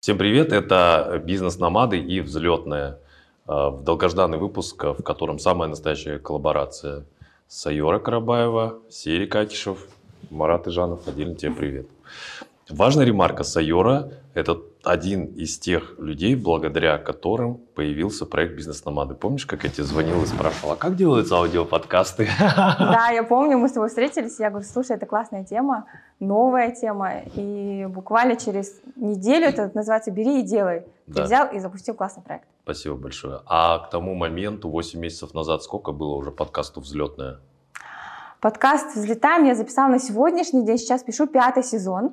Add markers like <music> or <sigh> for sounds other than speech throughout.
Всем привет, это «Бизнес-номады» и «Взлетная». А, в долгожданный выпуск, а, в котором самая настоящая коллаборация. Сайора Карабаева, Сири Акишев, Марат Ижанов, отдельно тебе привет. Важная ремарка. Сайора – это один из тех людей, благодаря которым появился проект «Бизнес-номады». Помнишь, как я тебе звонила и спрашивала, а как делаются аудиоподкасты? <laughs> Да, я помню, мы с тобой встретились, я говорю, слушай, это классная тема, новая тема, и буквально через неделю, это называется «бери и делай». Ты да. взял и запустил классный проект. Спасибо большое. А к тому моменту, 8 месяцев назад, сколько было уже подкасту «Взлетная»? Подкаст «Взлетаем» я записала на сегодняшний день, сейчас пишу пятый сезон.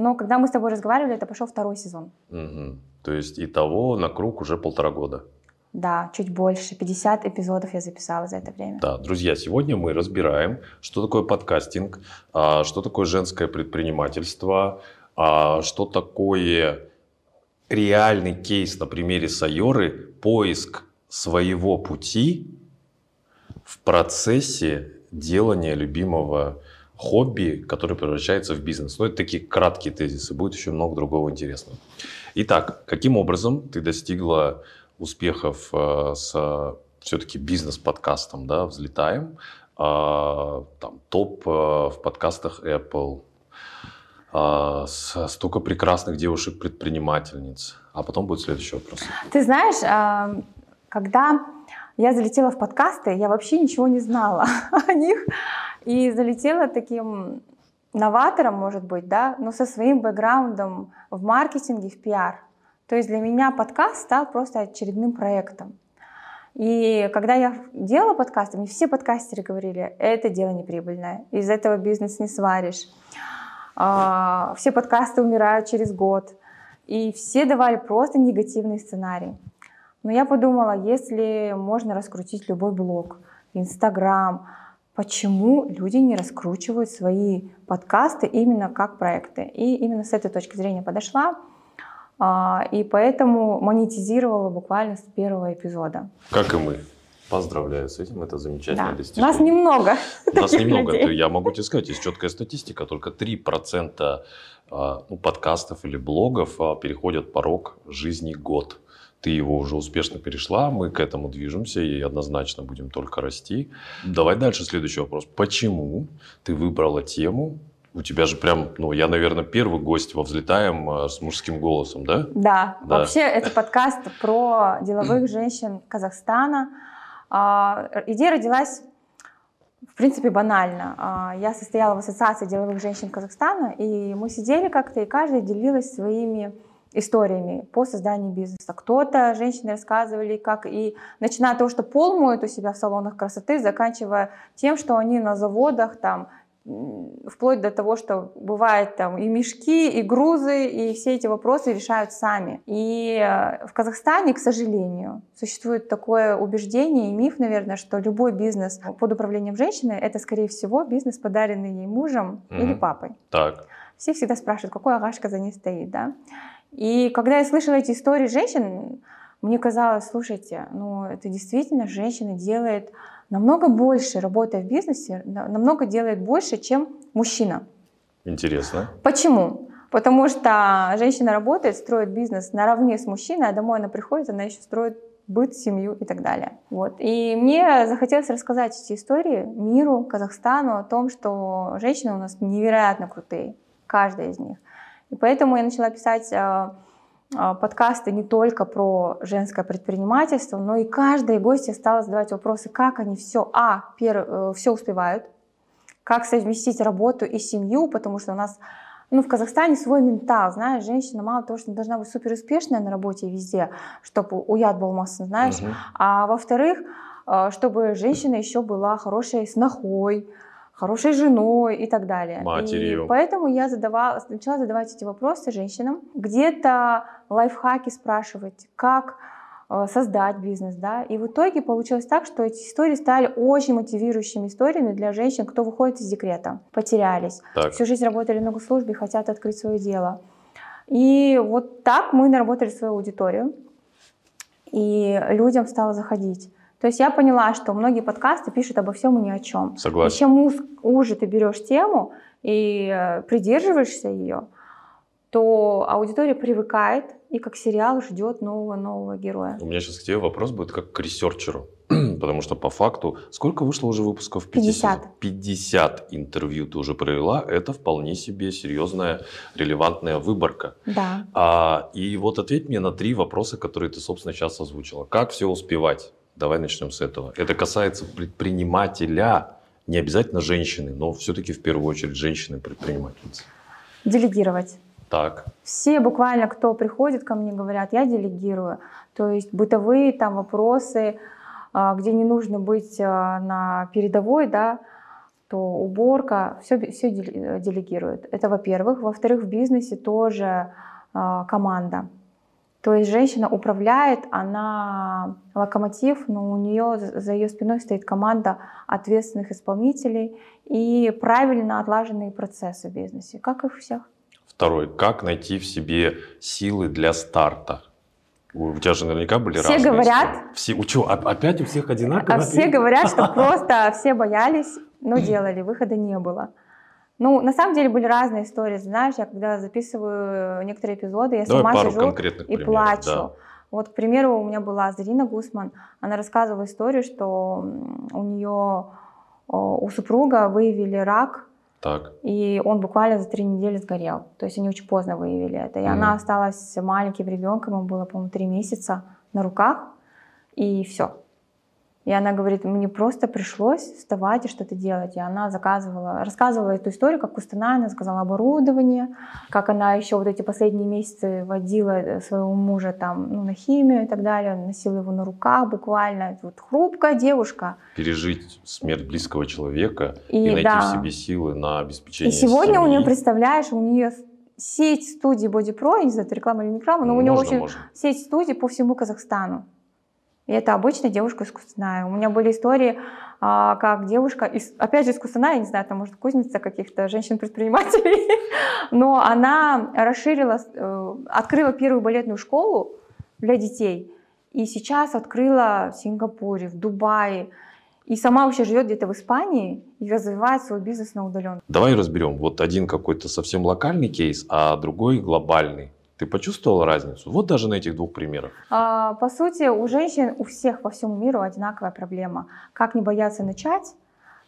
Но когда мы с тобой разговаривали, это пошел второй сезон. Угу. То есть и того на круг уже полтора года. Да, чуть больше. 50 эпизодов я записала за это время. Да, друзья, сегодня мы разбираем, что такое подкастинг, а, что такое женское предпринимательство, а, что такое реальный кейс на примере Сайоры, поиск своего пути в процессе делания любимого хобби, которое превращается в бизнес. Ну, это такие краткие тезисы, будет еще много другого интересного. Итак, каким образом ты достигла успехов э, с э, все-таки бизнес-подкастом, да, взлетаем, а, там топ э, в подкастах Apple, а, столько прекрасных девушек-предпринимательниц. А потом будет следующий вопрос. Ты знаешь, а, когда я залетела в подкасты, я вообще ничего не знала <laughs> о них. И залетела таким новатором, может быть, да, но со своим бэкграундом в маркетинге, в пиар. То есть для меня подкаст стал просто очередным проектом. И когда я делала подкасты, мне все подкастеры говорили, это дело неприбыльное, из этого бизнес не сваришь. А, все подкасты умирают через год. И все давали просто негативный сценарий. Но я подумала, если можно раскрутить любой блог, Инстаграм, почему люди не раскручивают свои подкасты именно как проекты. И именно с этой точки зрения подошла. А, и поэтому монетизировала буквально с первого эпизода. Как и мы. Поздравляю с этим, это замечательно. Да. Достижение. Нас немного. <laughs> Нас немного. Людей. Я могу тебе сказать, есть четкая статистика, только 3% а, ну, подкастов или блогов а, переходят порог жизни год ты его уже успешно перешла, мы к этому движемся и однозначно будем только расти. Давай дальше следующий вопрос. Почему ты выбрала тему у тебя же прям, ну, я, наверное, первый гость во «Взлетаем» а, с мужским голосом, да? Да. да. Вообще, это подкаст про деловых <clears throat> женщин Казахстана. А, идея родилась, в принципе, банально. А, я состояла в Ассоциации деловых женщин Казахстана, и мы сидели как-то, и каждая делилась своими историями по созданию бизнеса. Кто-то, женщины рассказывали, как и начиная от того, что пол моют у себя в салонах красоты, заканчивая тем, что они на заводах там вплоть до того, что бывает там и мешки, и грузы, и все эти вопросы решают сами. И э, в Казахстане, к сожалению, существует такое убеждение и миф, наверное, что любой бизнес под управлением женщины это, скорее всего, бизнес, подаренный ей мужем mm-hmm. или папой. Так. Все всегда спрашивают, какой агашка за ней стоит, да? И когда я слышала эти истории женщин, мне казалось, слушайте, ну это действительно женщина делает намного больше, работая в бизнесе, намного делает больше, чем мужчина. Интересно. Почему? Потому что женщина работает, строит бизнес наравне с мужчиной, а домой она приходит, она еще строит быт, семью и так далее. Вот. И мне захотелось рассказать эти истории миру, Казахстану о том, что женщины у нас невероятно крутые, каждая из них. И поэтому я начала писать э, э, подкасты не только про женское предпринимательство, но и каждой гости стала задавать вопросы, как они все, а, пер, э, все успевают, как совместить работу и семью, потому что у нас ну, в Казахстане свой ментал, знаешь, женщина мало того, что должна быть супер успешная на работе везде, чтобы уят был масса, знаешь, угу. а во-вторых, чтобы женщина еще была хорошей снохой, хорошей женой и так далее. Матерью. И поэтому я задавала, начала задавать эти вопросы женщинам. Где-то лайфхаки спрашивать, как э, создать бизнес, да, и в итоге получилось так, что эти истории стали очень мотивирующими историями для женщин, кто выходит из декрета, потерялись, так. всю жизнь работали на госслужбе, хотят открыть свое дело. И вот так мы наработали свою аудиторию, и людям стало заходить. То есть я поняла, что многие подкасты пишут обо всем и ни о чем. Согласен. И чем уз, уже ты берешь тему и э, придерживаешься ее, то аудитория привыкает и как сериал ждет нового-нового героя. У меня сейчас к тебе вопрос будет как к ресерчеру. <clears throat> Потому что по факту, сколько вышло уже выпусков? 50. 50 интервью ты уже провела. Это вполне себе серьезная, релевантная выборка. Да. А, и вот ответь мне на три вопроса, которые ты, собственно, сейчас озвучила. Как все успевать? Давай начнем с этого. Это касается предпринимателя, не обязательно женщины, но все-таки в первую очередь женщины-предпринимательницы. Делегировать. Так. Все буквально, кто приходит ко мне, говорят, я делегирую. То есть бытовые там вопросы, а, где не нужно быть а, на передовой, да, то уборка, все, все делегирует. Это во-первых. Во-вторых, в бизнесе тоже а, команда. То есть женщина управляет, она локомотив, но у нее за ее спиной стоит команда ответственных исполнителей и правильно отлаженные процессы в бизнесе, как и у всех. Второй, как найти в себе силы для старта? У тебя же наверняка были все разные. Говорят, все говорят. Все, опять у всех одинаково? А все говорят, что <laughs> просто а все боялись, но <clears throat> делали, выхода не было. Ну, на самом деле были разные истории, знаешь, я когда записываю э, некоторые эпизоды, я Давай сама сижу и примеров, плачу. Да. Вот, к примеру, у меня была Зарина Гусман, она рассказывала историю, что у нее, у супруга выявили рак, так. и он буквально за три недели сгорел. То есть они очень поздно выявили это. И mm. она осталась маленьким ребенком, ему было, по-моему, три месяца на руках, и все. И она говорит, мне просто пришлось вставать и что-то делать. И она заказывала, рассказывала эту историю, как Кустана, она заказала оборудование, как она еще вот эти последние месяцы водила э, своего мужа там ну, на химию и так далее, носила его на руках буквально. Вот хрупкая девушка. Пережить смерть близкого человека и, и найти да. в себе силы на обеспечение И сегодня семьи. у нее, представляешь, у нее сеть студий Body Pro, я не знаю, это реклама или не реклама, но ну, у нее очень сеть студий по всему Казахстану. И это обычная девушка из Кусаная. У меня были истории, а, как девушка, из, опять же, из Кусаная, я не знаю, там, может, кузница каких-то женщин-предпринимателей, <laughs> но она расширила, э, открыла первую балетную школу для детей. И сейчас открыла в Сингапуре, в Дубае. И сама вообще живет где-то в Испании и развивает свой бизнес на удаленном. Давай разберем. Вот один какой-то совсем локальный кейс, а другой глобальный. Ты почувствовала разницу? Вот даже на этих двух примерах. А, по сути, у женщин, у всех по всему миру одинаковая проблема. Как не бояться начать,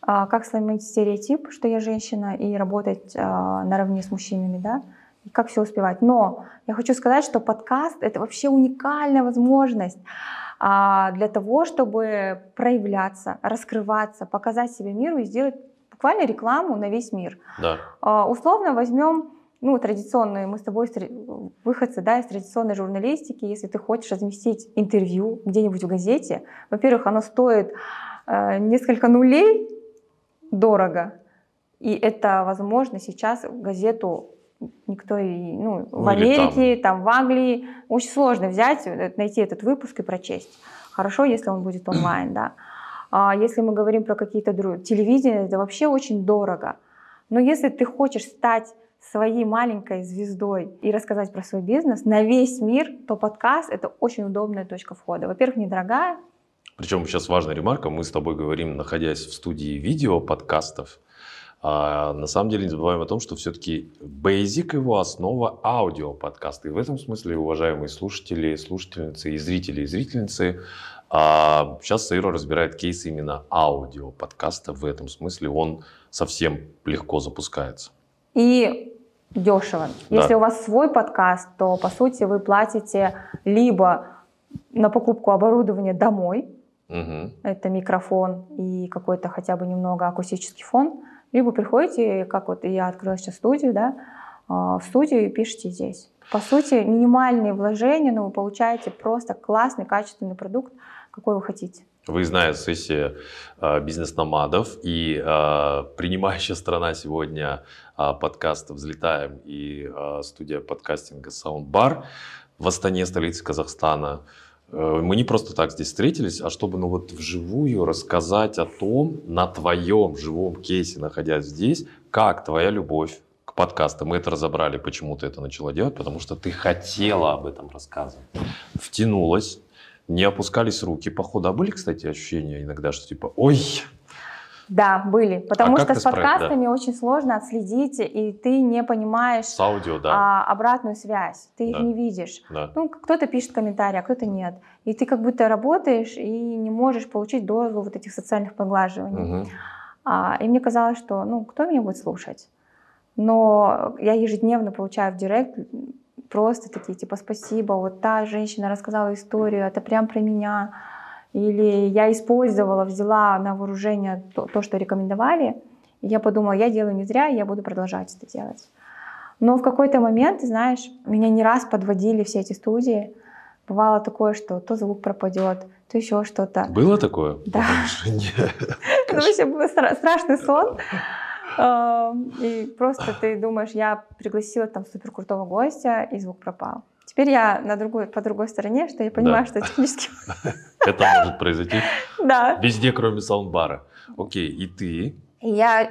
а, как сломить стереотип, что я женщина, и работать а, наравне с мужчинами, да? И как все успевать. Но я хочу сказать, что подкаст — это вообще уникальная возможность а, для того, чтобы проявляться, раскрываться, показать себе миру и сделать буквально рекламу на весь мир. Да. условно возьмем ну, традиционные, мы с тобой выходцы, да, из традиционной журналистики, если ты хочешь разместить интервью где-нибудь в газете, во-первых, оно стоит э, несколько нулей дорого, и это, возможно, сейчас в газету никто и, ну, в ну, Америке, там. там, в Англии, очень сложно взять, э, найти этот выпуск и прочесть. Хорошо, если он будет онлайн, да. А если мы говорим про какие-то другие, телевидение, это вообще очень дорого. Но если ты хочешь стать своей маленькой звездой и рассказать про свой бизнес на весь мир, то подкаст — это очень удобная точка входа. Во-первых, недорогая. Причем сейчас важная ремарка. Мы с тобой говорим, находясь в студии видео подкастов, а на самом деле не забываем о том, что все-таки basic его основа аудио подкасты. И в этом смысле, уважаемые слушатели, слушательницы и зрители и зрительницы, а сейчас Саиро разбирает кейс именно аудио подкаста. В этом смысле он совсем легко запускается. И дешево. Да. Если у вас свой подкаст, то, по сути, вы платите либо на покупку оборудования домой, угу. это микрофон и какой-то хотя бы немного акустический фон, либо приходите, как вот я открыла сейчас студию, да, а, в студию и пишите здесь. По сути, минимальные вложения, но ну, вы получаете просто классный, качественный продукт, какой вы хотите. Выездная сессия а, бизнес-номадов и а, принимающая страна сегодня а, подкаста «Взлетаем» и студия подкастинга «Саундбар» в Астане, столице Казахстана. Э, мы не просто так здесь встретились, а чтобы ну вот вживую рассказать о том, на твоем живом кейсе, находясь здесь, как твоя любовь к подкастам. Мы это разобрали, почему ты это начала делать, потому что ты хотела об этом рассказывать. Втянулась, не опускались руки по ходу. А были, кстати, ощущения иногда, что типа, ой, да, были, потому а что с подкастами да. очень сложно отследить, и ты не понимаешь с аудио, да. а, обратную связь, ты да. их не видишь. Да. Ну, кто-то пишет комментарии, а кто-то нет. И ты как будто работаешь и не можешь получить дозу вот этих социальных поглаживаний. Угу. А, и мне казалось, что, ну, кто меня будет слушать? Но я ежедневно получаю в директ просто такие, типа, спасибо, вот та женщина рассказала историю, это прям про меня, или я использовала, взяла на вооружение то, то что рекомендовали, и я подумала, я делаю не зря, я буду продолжать это делать. Но в какой-то момент, знаешь, меня не раз подводили все эти студии. Бывало такое, что то звук пропадет, то еще что-то. Было такое? Да. <laughs> Ну, вообще был страшный сон. И просто ты думаешь, я пригласила там супер крутого гостя, и звук пропал. Теперь я на другой, по другой стороне, что я понимаю, да. что технически... <laughs> Это может произойти. <laughs> Да. Везде, кроме саундбара. Окей, и ты? Я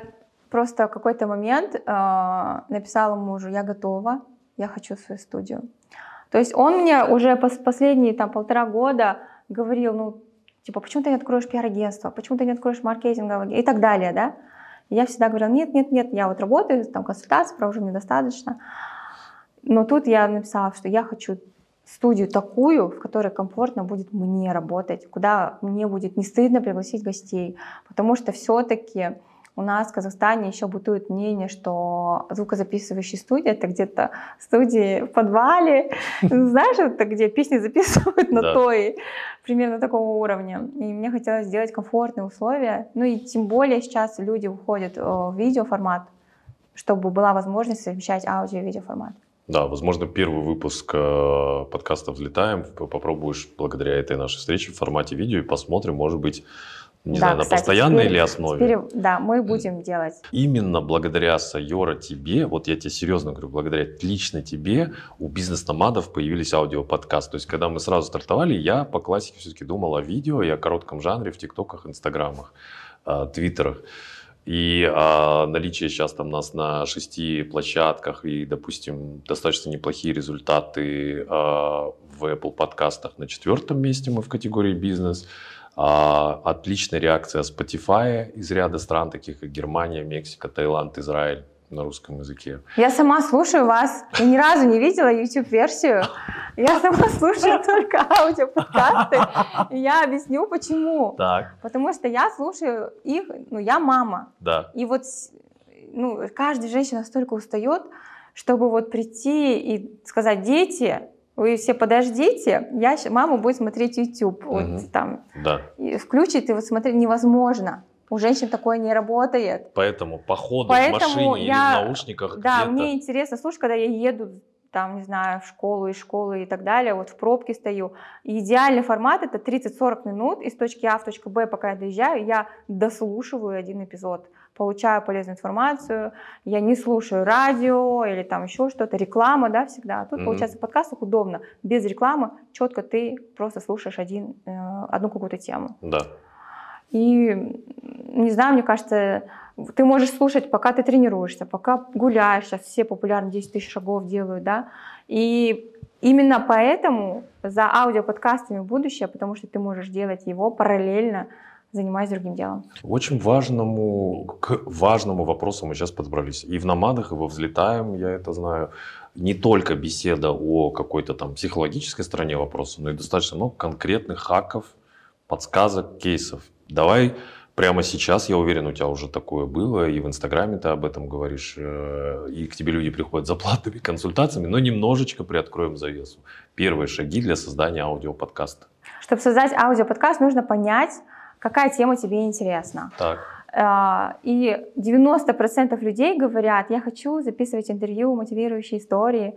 просто в какой-то момент а, написала мужу, я готова, я хочу свою студию. То есть он мне уже последние там полтора года говорил, ну, типа, почему ты не откроешь пиар-агентство, почему ты не откроешь маркетинговое и так далее, да? Я всегда говорила, нет, нет, нет, я вот работаю, там консультации провожу, мне достаточно. Но тут я написала, что я хочу студию такую, в которой комфортно будет мне работать, куда мне будет не стыдно пригласить гостей, потому что все-таки у нас в Казахстане еще бытует мнение, что звукозаписывающие студии — это где-то студии в подвале, <laughs> знаешь, это где песни записывают на той, примерно такого уровня. И мне хотелось сделать комфортные условия. Ну и тем более сейчас люди уходят э, в видеоформат, чтобы была возможность совмещать аудио и видеоформат. Да, возможно, первый выпуск э, подкаста «Взлетаем» попробуешь благодаря этой нашей встрече в формате видео и посмотрим, может быть, не да, знаю, кстати, на постоянной теперь, или основе. Теперь, да, мы будем делать. Именно благодаря Сайора тебе, вот я тебе серьезно говорю, благодаря лично тебе у бизнес-номадов появились аудиоподкасты. То есть, когда мы сразу стартовали, я по классике все-таки думал о видео и о коротком жанре в ТикТоках, Инстаграмах, э, Твиттерах. И а, наличие сейчас там нас на шести площадках и, допустим, достаточно неплохие результаты а, в Apple подкастах на четвертом месте мы в категории бизнес – а, отличная реакция Spotify из ряда стран, таких как Германия, Мексика, Таиланд, Израиль на русском языке. Я сама слушаю вас. Я ни разу не видела YouTube-версию. Я сама слушаю <laughs> только аудиоподкасты. И я объясню, почему. Так. Потому что я слушаю их, ну, я мама. Да. И вот, ну, каждая женщина настолько устает, чтобы вот прийти и сказать, дети, вы все подождите, я, мама будет смотреть YouTube. Угу. Вот там. Да. И включит, и вот смотреть невозможно. У женщин такое не работает. Поэтому походу Поэтому в машине я, или в наушниках Да, где-то... мне интересно, слушай, когда я еду там, не знаю, в школу, из школы и так далее, вот в пробке стою. И идеальный формат — это 30-40 минут, из точки А в точку Б, пока я доезжаю, я дослушиваю один эпизод получаю полезную информацию, я не слушаю радио или там еще что-то, реклама, да, всегда. А тут, mm-hmm. получается, в подкастах удобно, без рекламы четко ты просто слушаешь один, э, одну какую-то тему. Да. И, не знаю, мне кажется, ты можешь слушать, пока ты тренируешься, пока гуляешь, сейчас все популярно 10 тысяч шагов делают, да, и именно поэтому за аудиоподкастами будущее, потому что ты можешь делать его параллельно занимаюсь другим делом. Очень важному, к важному вопросу мы сейчас подобрались. И в намадах, и во «Взлетаем», я это знаю, не только беседа о какой-то там психологической стороне вопроса, но и достаточно много конкретных хаков, подсказок, кейсов. Давай прямо сейчас, я уверен, у тебя уже такое было, и в Инстаграме ты об этом говоришь, э, и к тебе люди приходят за платными <laughs> консультациями, но немножечко приоткроем завесу. Первые шаги для создания аудиоподкаста. Чтобы создать аудиоподкаст, нужно понять, какая тема тебе интересна. Так. Э, и 90% людей говорят, я хочу записывать интервью, мотивирующие истории.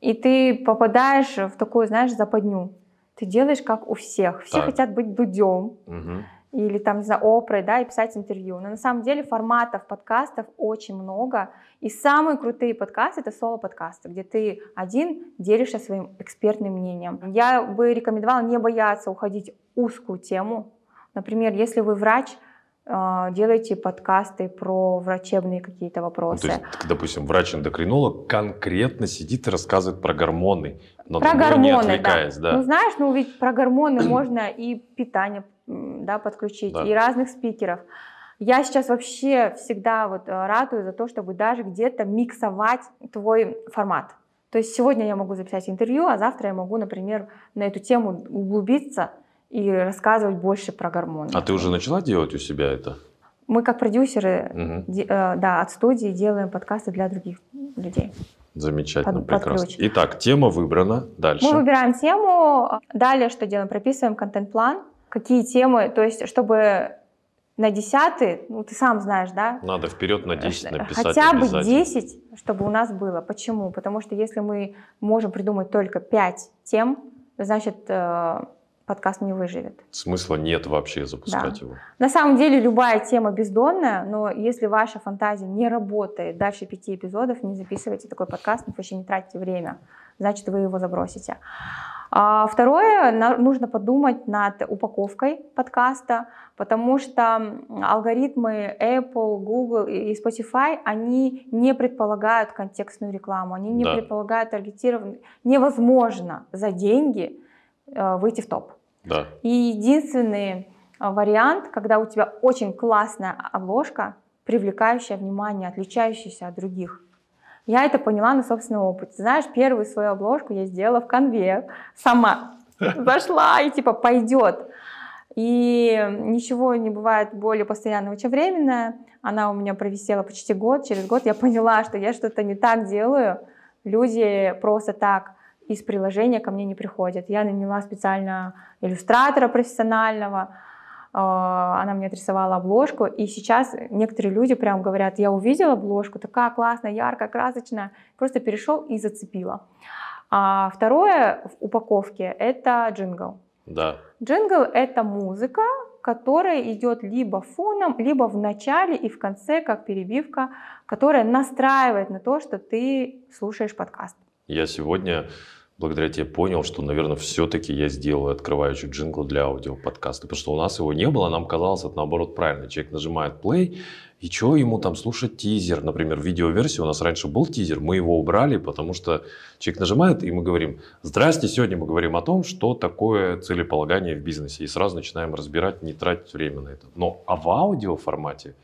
И ты попадаешь в такую, знаешь, западню. Ты делаешь как у всех. Все так. хотят быть дудем. Угу. Или там, не знаю, опрой, да, и писать интервью. Но на самом деле форматов подкастов очень много. И самые крутые подкасты — это соло-подкасты, где ты один делишься своим экспертным мнением. Я бы рекомендовала не бояться уходить узкую тему, Например, если вы врач, э, делаете подкасты про врачебные какие-то ну, вопросы. то есть, допустим, врач-эндокринолог конкретно сидит и рассказывает про гормоны, но про гормоны, да. да. Ну знаешь, ну ведь про гормоны можно и питание да, подключить, да. и разных спикеров. Я сейчас вообще всегда вот э, ратую за то, чтобы даже где-то миксовать твой формат. То есть сегодня я могу записать интервью, а завтра я могу, например, на эту тему углубиться – и рассказывать больше про гормоны. А ты уже начала делать у себя это? Мы как продюсеры угу. де, э, да, от студии делаем подкасты для других людей. Замечательно, под, прекрасно. Под Итак, тема выбрана. Дальше. Мы выбираем тему. Далее что делаем? Прописываем контент-план. Какие темы, то есть чтобы на десятый, ну ты сам знаешь, да? Надо вперед на 10 э, написать. Хотя бы 10, чтобы у нас было. Почему? Потому что если мы можем придумать только 5 тем, значит, э, подкаст не выживет. Смысла нет вообще запускать да. его. На самом деле любая тема бездонная, но если ваша фантазия не работает дальше пяти эпизодов, не записывайте такой подкаст, вообще не тратите время, значит вы его забросите. А второе, нужно подумать над упаковкой подкаста, потому что алгоритмы Apple, Google и Spotify, они не предполагают контекстную рекламу, они не да. предполагают таргетированную. Невозможно за деньги э, выйти в топ. Да. И единственный а, вариант, когда у тебя очень классная обложка, привлекающая внимание, отличающаяся от других. Я это поняла на собственном опыте. Знаешь, первую свою обложку я сделала в конве сама. <laughs> Зашла и типа пойдет. И ничего не бывает более постоянного, чем временное. Она у меня провисела почти год. Через год я поняла, что я что-то не так делаю. Люди просто так из приложения ко мне не приходят. Я наняла специально иллюстратора профессионального, э, она мне отрисовала обложку, и сейчас некоторые люди прям говорят, я увидела обложку, такая классная, яркая, красочная, просто перешел и зацепила. А второе в упаковке — это джингл. Да. Джингл — это музыка, которая идет либо фоном, либо в начале и в конце, как перебивка, которая настраивает на то, что ты слушаешь подкаст. Я сегодня благодаря тебе понял, что, наверное, все-таки я сделаю открывающий джингл для аудиоподкаста, потому что у нас его не было, а нам казалось, это наоборот правильно. Человек нажимает play, и чего ему там слушать тизер? Например, в видеоверсии у нас раньше был тизер, мы его убрали, потому что человек нажимает, и мы говорим, здрасте, сегодня мы говорим о том, что такое целеполагание в бизнесе. И сразу начинаем разбирать, не тратить время на это. Но а в а, аудио формате,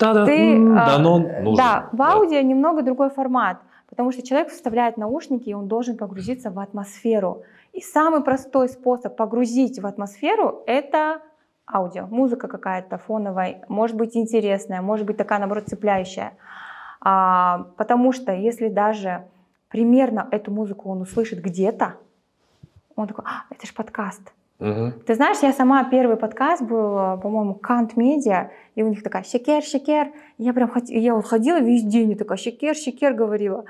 да, да ты, да, э, нужен. да, в аудио да. немного другой формат. Потому что человек вставляет наушники, и он должен погрузиться в атмосферу. И самый простой способ погрузить в атмосферу — это аудио, музыка какая-то фоновая, может быть интересная, может быть такая, наоборот, цепляющая. А, потому что если даже примерно эту музыку он услышит где-то, он такой, а, это же подкаст, ты знаешь, я сама первый подкаст был, э, по-моему, Кант Медиа, и у них такая шекер, шекер. Я прям я вот ходила весь день и такая шекер, шекер говорила.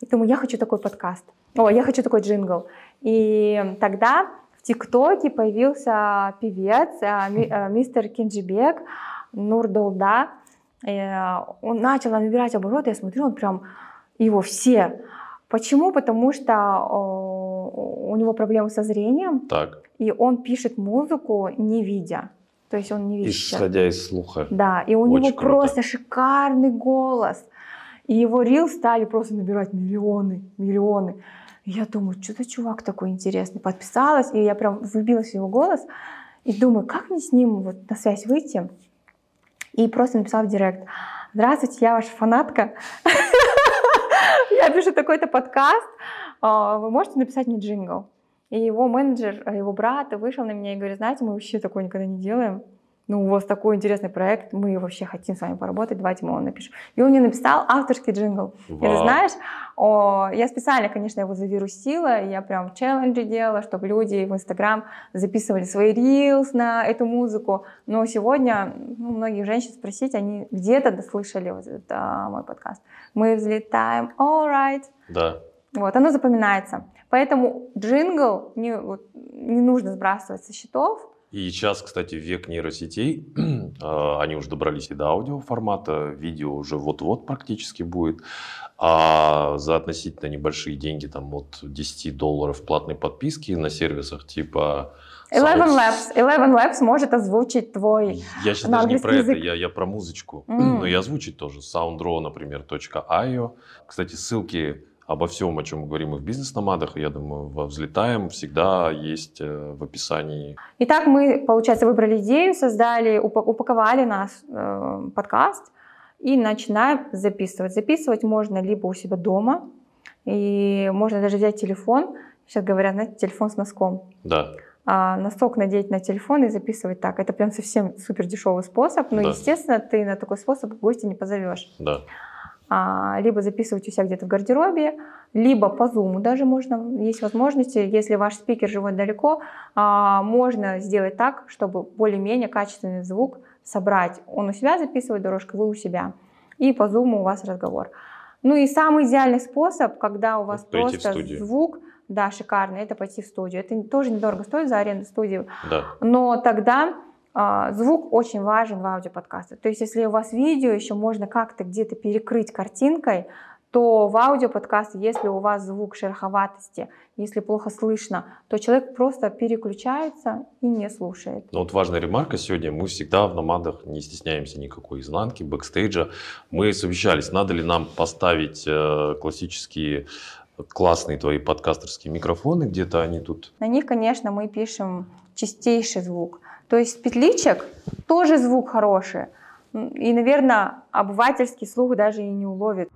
И думаю, я хочу такой подкаст. О, я хочу такой джингл. И тогда в ТикТоке появился певец, э, э, мистер Кинджибек, Нурдолда. Он начал набирать обороты, я смотрю, он прям его все. Почему? Потому что у него проблемы со зрением. Так и он пишет музыку не видя. То есть он не видит. Исходя из слуха. Да, и у Очень него круто. просто шикарный голос. И его рил стали просто набирать миллионы, миллионы. И я думаю, что за чувак такой интересный. Подписалась, и я прям влюбилась в его голос. И думаю, как мне с ним вот на связь выйти? И просто написала в директ. Здравствуйте, я ваша фанатка. <laughs> Я пишу такой-то подкаст. А, вы можете написать мне джингл? И его менеджер, э, его брат вышел на меня и говорит, знаете, мы вообще такое никогда не делаем. Ну, у вас такой интересный проект, мы вообще хотим с вами поработать, давайте мы вам напишем. И он мне написал авторский джингл. И ты знаешь, о, я специально, конечно, его завирусила, я прям челленджи делала, чтобы люди в Инстаграм записывали свои рилс на эту музыку. Но сегодня ну, многих женщин спросить, они где-то дослышали вот этот а, мой подкаст. Мы взлетаем, all right. Да. Вот, оно запоминается. Поэтому джингл не, вот, не нужно сбрасывать со счетов. И сейчас, кстати, век нейросетей, <clears throat> а, они уже добрались и до аудиоформата, видео уже вот-вот практически будет, а за относительно небольшие деньги, там от 10 долларов платной подписки на сервисах типа... Eleven Labs. Eleven Labs может озвучить твой Я сейчас даже не про язык. это, я, я про музычку. Mm. Но и озвучить тоже. Soundro, например, .io. Кстати, ссылки обо всем, о чем мы говорим и в бизнес-номадах, я думаю, во «Взлетаем» всегда есть э, в описании. Итак, мы, получается, выбрали идею, создали, упаковали нас э, подкаст и начинаем записывать. Записывать можно либо у себя дома, и можно даже взять телефон. Сейчас говорят, знаете, телефон с носком. Да. А, носок надеть на телефон и записывать так. Это прям совсем супер дешевый способ. Но, ну, да. естественно, ты на такой способ гостя не позовешь. Да. А, либо записывать у себя где-то в гардеробе, либо по Zoom даже можно, есть возможности, если ваш спикер живет далеко, а, можно сделать так, чтобы более-менее качественный звук собрать. Он у себя записывает дорожку, вы у себя. И по Zoom у вас разговор. Ну и самый идеальный способ, когда у вас Пойти просто звук, да, шикарный, это пойти в студию. Это тоже недорого стоит за аренду студии. Да. Но тогда а, звук очень важен в аудиоподкасте. То есть, если у вас видео еще можно как-то где-то перекрыть картинкой, то в аудиоподкасте, если у вас звук шероховатости, если плохо слышно, то человек просто переключается и не слушает. Но ну, вот важная ремарка сегодня. Мы всегда в «Номадах» не стесняемся никакой изнанки, бэкстейджа. Мы совещались, надо ли нам поставить э, классические классные твои подкастерские микрофоны, где-то они тут. На них, конечно, мы пишем чистейший звук – то есть петличек тоже звук хороший. И, наверное, обывательский слух даже и не уловит.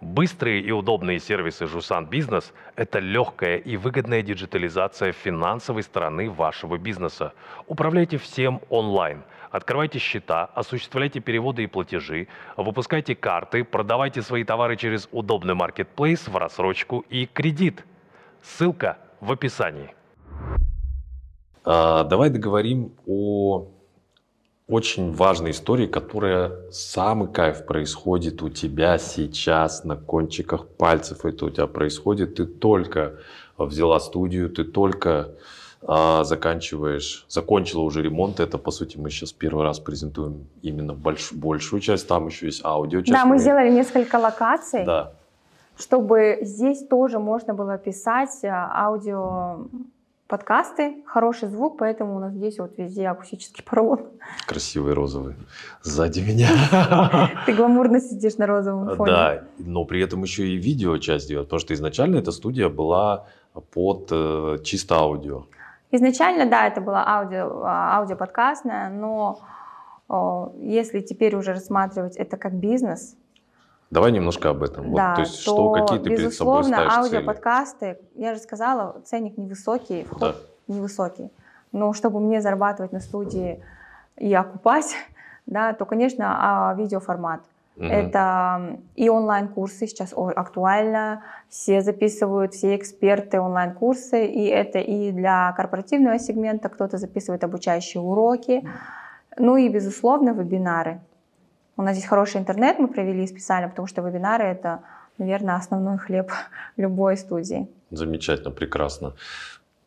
Быстрые и удобные сервисы Жусан Бизнес – это легкая и выгодная диджитализация финансовой стороны вашего бизнеса. Управляйте всем онлайн. Открывайте счета, осуществляйте переводы и платежи, выпускайте карты, продавайте свои товары через удобный маркетплейс в рассрочку и кредит. Ссылка в описании. А, давай договорим о очень важной истории, которая самый кайф происходит у тебя сейчас на кончиках пальцев. Это у тебя происходит. Ты только взяла студию, ты только а, заканчиваешь, закончила уже ремонт. Это, по сути, мы сейчас первый раз презентуем именно больш, большую часть. Там еще есть аудио Да, мы, сделали несколько локаций. Да. Чтобы здесь тоже можно было писать а, аудио подкасты, хороший звук, поэтому у нас здесь вот везде акустический поролон. Красивый розовый. Сзади меня. <laughs> Ты гламурно сидишь на розовом фоне. Да, но при этом еще и видео часть делает, потому что изначально эта студия была под э, чисто аудио. Изначально, да, это была аудио, а, аудиоподкастная, но если теперь уже рассматривать это как бизнес, Давай немножко об этом. Да, вот, то есть, то, что, какие ты перед собой ставишь аудиоподкасты, цели? я же сказала, ценник невысокий, вход да. невысокий. Но чтобы мне зарабатывать на студии и окупать, <laughs> да, то, конечно, а, видеоформат. Угу. Это и онлайн-курсы сейчас актуально, все записывают, все эксперты онлайн-курсы, и это и для корпоративного сегмента, кто-то записывает обучающие уроки, ну и, безусловно, вебинары. У нас здесь хороший интернет, мы провели специально, потому что вебинары — это, наверное, основной хлеб <laughs> любой студии. Замечательно, прекрасно.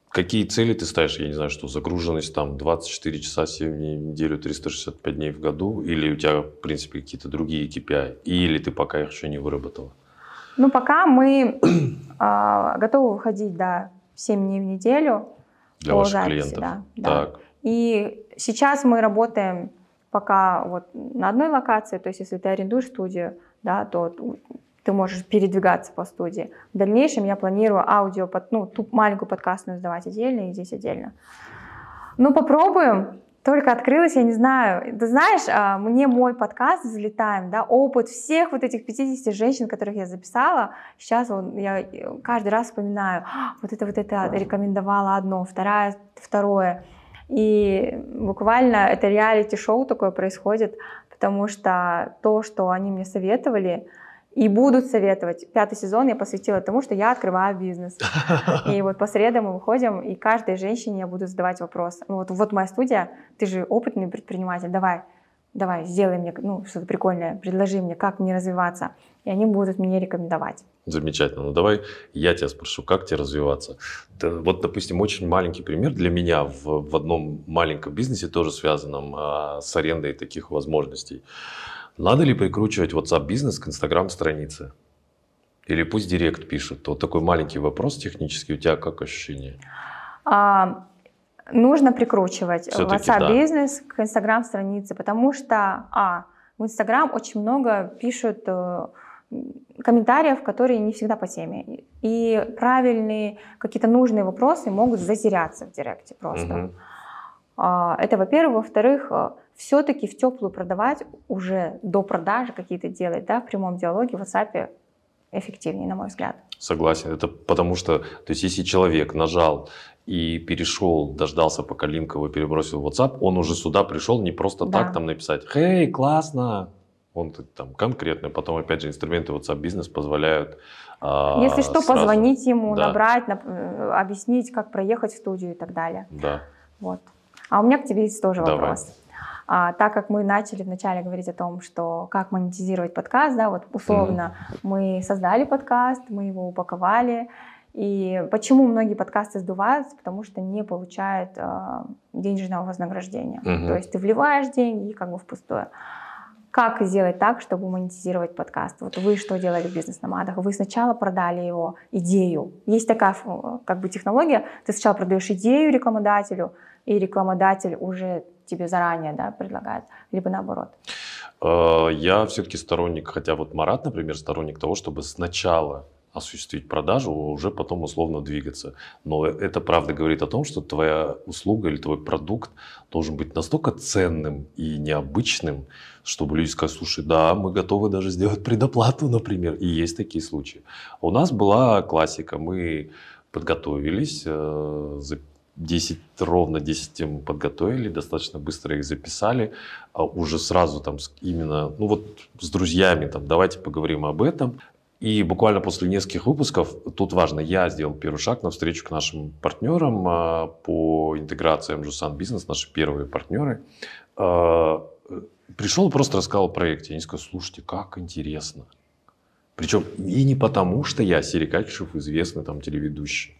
Какие цели ты ставишь? Я не знаю, что загруженность там 24 часа 7 дней в неделю, 365 дней в году? Или у тебя, в принципе, какие-то другие KPI? Или ты пока их еще не выработала? Ну, пока мы э, <clears throat> готовы выходить, да, 7 дней в неделю. Для ваших записи, клиентов? Да, да. Так. И сейчас мы работаем пока вот на одной локации, то есть если ты арендуешь студию, да, то ты можешь передвигаться по студии. В дальнейшем я планирую аудио, под, ну, ту маленькую подкастную сдавать отдельно и здесь отдельно. Ну, попробуем. Только открылась, я не знаю. Ты знаешь, а, мне мой подкаст «Взлетаем», да, опыт всех вот этих 50 женщин, которых я записала, сейчас вот я каждый раз вспоминаю, «А, вот это вот это рекомендовала одно, вторая, второе. И буквально это реалити-шоу такое происходит, потому что то, что они мне советовали, и будут советовать. Пятый сезон я посвятила тому, что я открываю бизнес. <laughs> И вот по средам мы выходим, и каждой женщине я буду задавать вопрос. Ну вот, вот моя студия, ты же опытный предприниматель, давай, давай, сделай мне ну, что-то прикольное, предложи мне, как мне развиваться. И они будут мне рекомендовать. Замечательно. Ну давай я тебя спрошу, как тебе развиваться? вот, допустим, очень маленький пример для меня в, в одном маленьком бизнесе, тоже связанном а, с арендой таких возможностей. Надо ли прикручивать WhatsApp бизнес к Instagram странице? Или пусть директ пишет. Вот такой маленький вопрос технический у тебя, как ощущение? А, Нужно прикручивать WhatsApp-бизнес к Instagram-странице, потому что, а, в Instagram очень много пишут э, комментариев, которые не всегда по теме. И правильные, какие-то нужные вопросы могут затеряться в директе просто. Угу. Это, во-первых. Во-вторых, э, все-таки в теплую продавать уже до продажи какие-то делать, да, в прямом диалоге в WhatsApp эффективнее, на мой взгляд. Согласен. Это потому что, то есть, если человек нажал и перешел, дождался, пока линк его перебросил в WhatsApp, он уже сюда пришел не просто да. так там написать «Хей, классно!» Он там конкретный. Потом, опять же, инструменты WhatsApp бизнес позволяют а, если что, сразу. позвонить ему, да. набрать, наб... Э, объяснить, как проехать в студию и так далее. Да. Вот. А у меня к тебе есть тоже Давай. вопрос. А, так как мы начали вначале говорить о том, что как монетизировать подкаст, да, вот условно mm мы создали подкаст, мы его упаковали, и почему многие подкасты сдуваются? Потому что не получают э, денежного вознаграждения. Угу. То есть ты вливаешь деньги как бы впустую. Как сделать так, чтобы монетизировать подкаст? Вот вы что делали в бизнес-номадах? Вы сначала продали его идею. Есть такая как бы технология, ты сначала продаешь идею рекомендателю, и рекламодатель уже тебе заранее да, предлагает, либо наоборот? Э, я все-таки сторонник, хотя вот Марат, например, сторонник того, чтобы сначала осуществить продажу, а уже потом условно двигаться. Но э, это правда говорит о том, что твоя услуга или твой продукт должен быть настолько ценным и необычным, чтобы люди сказали, слушай, да, мы готовы даже сделать предоплату, например. И есть такие случаи. У нас была классика. Мы подготовились, э, 10, ровно 10 тем подготовили, достаточно быстро их записали, а уже сразу там именно, ну вот с друзьями там, давайте поговорим об этом. И буквально после нескольких выпусков, тут важно, я сделал первый шаг на встречу к нашим партнерам а, по интеграции MGSAN Бизнес, наши первые партнеры. А, э, пришел просто рассказал о проекте. Они сказали, слушайте, как интересно. Причем и не потому, что я Серикачев, известный там телеведущий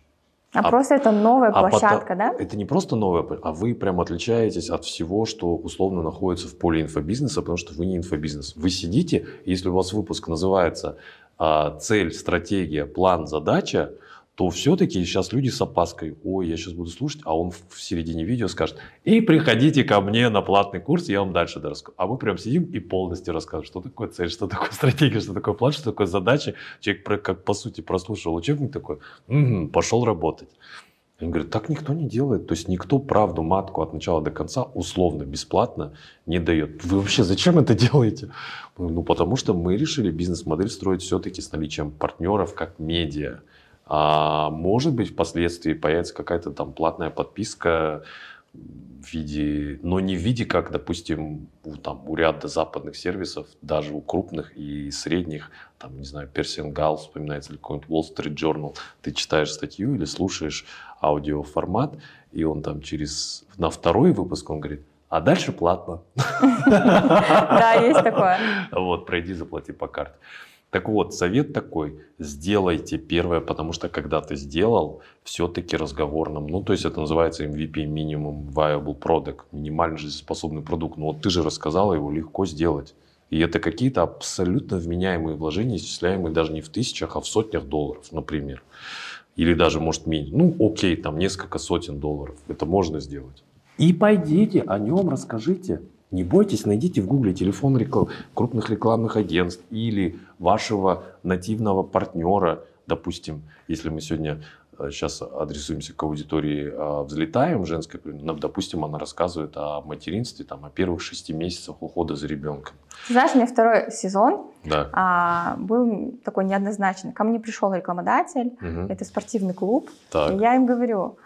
а, а просто это новая а площадка, да? Это не просто новая, а вы прям отличаетесь от всего, что условно находится в поле инфобизнеса, потому что вы не инфобизнес. Вы сидите, если у вас выпуск называется а, «Цель, стратегия, план, задача», то все-таки сейчас люди с опаской, ой, я сейчас буду слушать, а он в середине видео скажет, и приходите ко мне на платный курс, я вам дальше расскажу. А мы прям сидим и полностью рассказываем, что такое цель, что такое <laughs> стратегия, что такое план, что такое задача. Человек, как по сути, прослушал учебник такой, угу, пошел работать. они говорят, так никто не делает. То есть никто правду матку от начала до конца условно, бесплатно не дает. Вы вообще зачем это делаете? Ну, потому что мы решили бизнес-модель строить все-таки с наличием партнеров как медиа. А может быть, впоследствии появится какая-то там платная подписка в виде, но не в виде, как, допустим, у, там, у ряда западных сервисов, даже у крупных и средних, там, не знаю, Persian Gulf вспоминается, или какой-нибудь Wall Street Journal, ты читаешь статью или слушаешь аудиоформат, и он там через, на второй выпуск он говорит, а дальше платно. <laughs> Да, есть такое. Вот, пройди, заплати по карте. Так вот, совет такой, сделайте первое, потому что когда ты сделал, все-таки разговорным, ну то есть это называется MVP, Minimum Viable Product, минимально жизнеспособный продукт, но ну, вот ты же рассказал, его легко сделать. И это какие-то абсолютно вменяемые вложения, исчисляемые даже не в тысячах, а в сотнях долларов, например. Или даже, может, меньше. Ну, окей, там несколько сотен долларов. Это можно сделать. И пойдите о нем расскажите. Не бойтесь, найдите в гугле телефон реклам, крупных рекламных агентств или вашего нативного партнера, допустим, если мы сегодня сейчас э, адресуемся к аудитории а, «Взлетаем» женской, ну, допустим, она рассказывает о материнстве, там, о первых шести месяцах ухода за ребенком. Знаешь, у меня второй сезон да. а, был такой неоднозначный. Ко мне пришел рекламодатель, угу. это спортивный клуб, так. и я им говорю,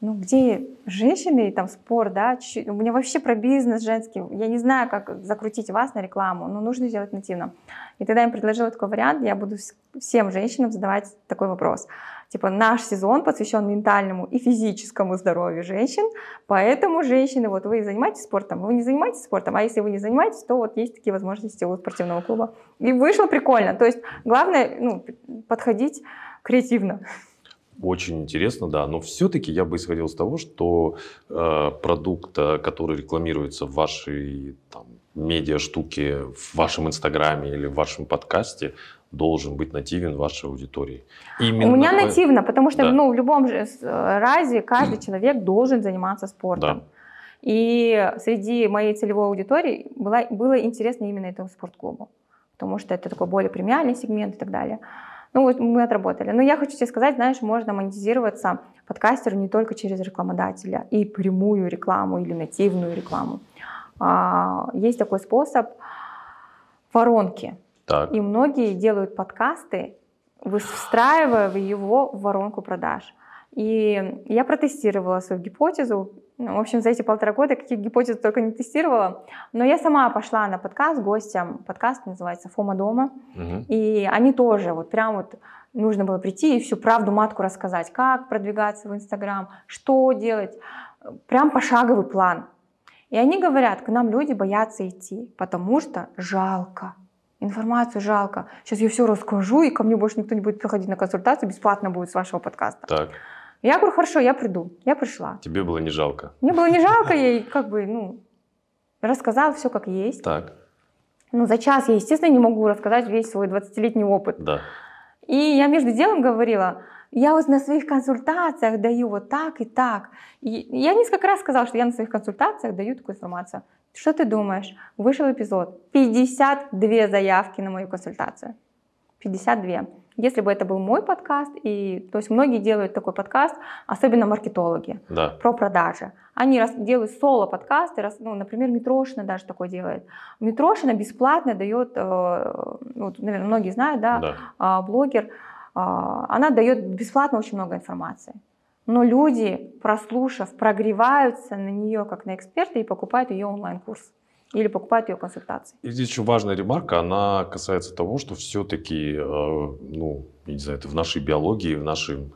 ну где женщины и там спор, да, чуть-чуть. у меня вообще про бизнес женский, я не знаю, как закрутить вас на рекламу, но нужно сделать нативно. И тогда я им предложила такой вариант, я буду всем женщинам задавать такой вопрос. Типа, наш сезон посвящен ментальному и физическому здоровью женщин, поэтому женщины, вот вы занимаетесь спортом, вы не занимаетесь спортом, а если вы не занимаетесь, то вот есть такие возможности у спортивного клуба. И вышло прикольно. То есть главное, ну, подходить креативно. Очень интересно, да. Но все-таки я бы исходил из того, что э, продукт, э, который рекламируется в вашей там, медиа штуки, в вашем инстаграме или в вашем подкасте, должен быть нативен вашей аудитории. Именно У меня вы... нативно, потому что да. ну, в любом же э, разе каждый человек должен заниматься спортом. Да. И среди моей целевой аудитории было, было интересно именно этому спортклубу, потому что это такой более премиальный сегмент и так далее. Ну вот мы отработали. Но я хочу тебе сказать, знаешь, можно монетизироваться подкастеру не только через рекламодателя и прямую рекламу или нативную рекламу. А, есть такой способ воронки. Так. И многие делают подкасты, встраивая его в воронку продаж. И я протестировала свою гипотезу, ну, в общем, за эти полтора года какие гипотезы только не тестировала. Но я сама пошла на подкаст гостям. Подкаст называется «Фома дома». Угу. И они тоже вот прям вот нужно было прийти и всю правду матку рассказать. Как продвигаться в Инстаграм, что делать. Прям пошаговый план. И они говорят, к нам люди боятся идти, потому что жалко. Информацию жалко. Сейчас я все расскажу, и ко мне больше никто не будет приходить на консультацию, бесплатно будет с вашего подкаста. Так. Я говорю, хорошо, я приду. Я пришла. Тебе было не жалко? Мне было не жалко, я как бы, ну, рассказала все как есть. Так. Ну, за час я, естественно, не могу рассказать весь свой 20-летний опыт. Да. И я между делом говорила, я вот на своих консультациях даю вот так и так. И я несколько раз сказала, что я на своих консультациях даю такую информацию. Что ты думаешь? Вышел эпизод. 52 заявки на мою консультацию. 52 если бы это был мой подкаст, и, то есть многие делают такой подкаст, особенно маркетологи, да. про продажи. Они раз, делают соло-подкасты, раз, ну, например, Митрошина даже такое делает. Митрошина бесплатно дает, э, вот, наверное, многие знают, да, да. Э, блогер, э, она дает бесплатно очень много информации. Но люди, прослушав, прогреваются на нее как на эксперта и покупают ее онлайн-курс или покупают ее консультации. И здесь еще важная ремарка, она касается того, что все-таки, э, ну, я не знаю, это в нашей биологии, в нашем